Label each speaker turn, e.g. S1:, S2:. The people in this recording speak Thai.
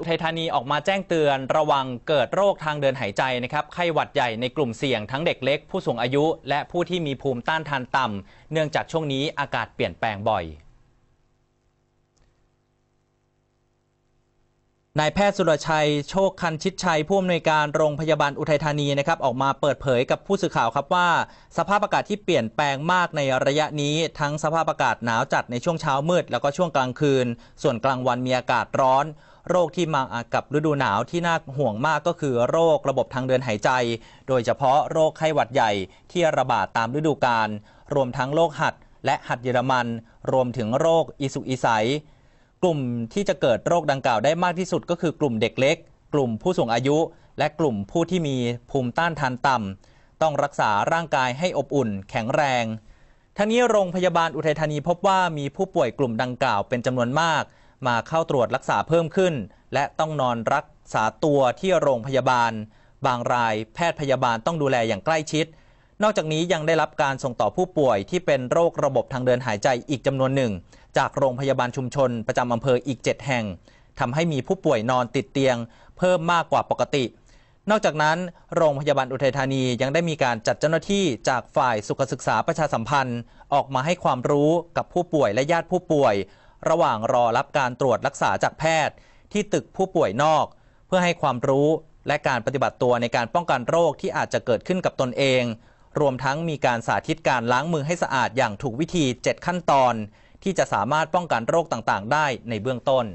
S1: อุทัยธานีออกมาแจ้งเตือนระวังเกิดโรคทางเดินหายใจนะครับไข้หวัดใหญ่ในกลุ่มเสี่ยงทั้งเด็กเล็กผู้สูงอายุ และผู้ที่มีภูมิต้านทานต่ำ เนื่องจากช่วงนี้อากาศเปลี่ยนแปลงบ่อยนายแพทย์สุรชัยโชคคันชิดชัย ผู้อำนวยการโรงพยาบาลอุทัยธานีนะครับออกมาเปิดเผยกับผู้สื่อข่าวครับว่า สภาพอากาศที่เปลี่ยนแปลงมากในระยะนี้ทั้งสภาพอากาศหนาวจัดในช่วงเช้ามืดแล้วก็ช่วงกลางคืน ส่วนกลางวันมีอากาศร้อน โรคที่มากับฤดูหนาว ที่น่าห่วงมากก็คือ โรคระบบทางเดินหายใจ โดยเฉพาะโรคไข้หวัดใหญ่ที่ระบาดตามฤดูกาลรวมทั้งโรคหัดและหัดเยอรมัน รวมถึงโรคอิสุอิัสกลุ่มที่จะเกิดโรคดังกล่าวได้มากที่สุดก็คือกลุ่มเด็กเล็กกลุ่มผู้สูงอายุ และกลุ่มผู้ที่มีภูมิต้านทานต่ำต้องรักษาร่างกายให้อบอุ่น แข็งแรง ทั้งนี้โรงพยาบาลอุทัยธานีพบว่ามีผู้ป่วยกลุ่มดังกล่าวเป็นจำนวนมาก มาเข้าตรวจรักษาเพิ่มขึ้น และต้องนอนรักษาตัวที่โรงพยาบาล บางรายแพทย์พยาบาลต้องดูแลอย่างใกล้ชิดนอกจากนี้ยังได้รับการส่งต่อผู้ป่วยที่เป็นโรคระบบทางเดินหายใจอีกจำนวนหนึ่ง จากโรงพยาบาลชุมชน ประจำอำเภออีก 7 แห่ง ทำให้มีผู้ป่วยนอนติดเตียง เพิ่มมากกว่าปกติ นอกจากนั้นโรงพยาบาลอุทัยธานียังได้มีการจัดเจ้าหน้าที่จากฝ่ายสุขศึกษาประชาสัมพันธ์ ออกมาให้ความรู้กับผู้ป่วยและญาติผู้ป่วย ระหว่างรอรับการตรวจรักษาจากแพทย์ ที่ตึกผู้ป่วยนอก เพื่อให้ความรู้และการปฏิบัติตัวในการป้องกันโรคที่อาจจะเกิดขึ้นกับตนเองรวมทั้งมีการสาธิตการล้างมือให้สะอาดอย่างถูกวิธี 7 ขั้นตอน ที่จะสามารถป้องกันโรคต่างๆ ได้ในเบื้องต้น